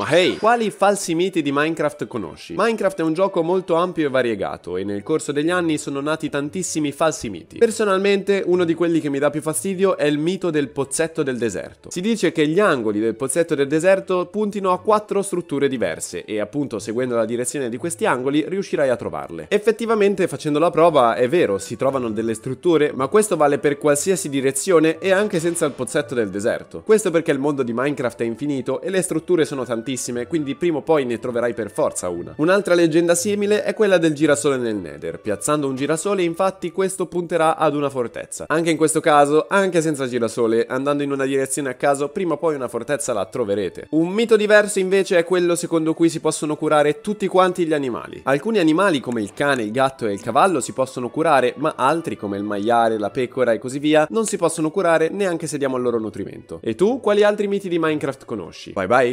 Ma hey, quali falsi miti di Minecraft conosci? Minecraft è un gioco molto ampio e variegato e nel corso degli anni sono nati tantissimi falsi miti. Personalmente uno di quelli che mi dà più fastidio è il mito del pozzetto del deserto. Si dice che gli angoli del pozzetto del deserto puntino a quattro strutture diverse e appunto seguendo la direzione di questi angoli riuscirai a trovarle. Effettivamente facendo la prova è vero, si trovano delle strutture, ma questo vale per qualsiasi direzione e anche senza il pozzetto del deserto. Questo perché il mondo di Minecraft è infinito e le strutture sono tantissime tantissime, quindi prima o poi ne troverai per forza una. Un'altra leggenda simile è quella del girasole nel Nether. Piazzando un girasole, infatti, questo punterà ad una fortezza. Anche in questo caso, anche senza girasole, andando in una direzione a caso, prima o poi una fortezza la troverete. Un mito diverso invece è quello secondo cui si possono curare tutti quanti gli animali. Alcuni animali come il cane, il gatto e il cavallo si possono curare, ma altri come il maiale, la pecora e così via, non si possono curare neanche se diamo il loro nutrimento. E tu quali altri miti di Minecraft conosci? Bye bye!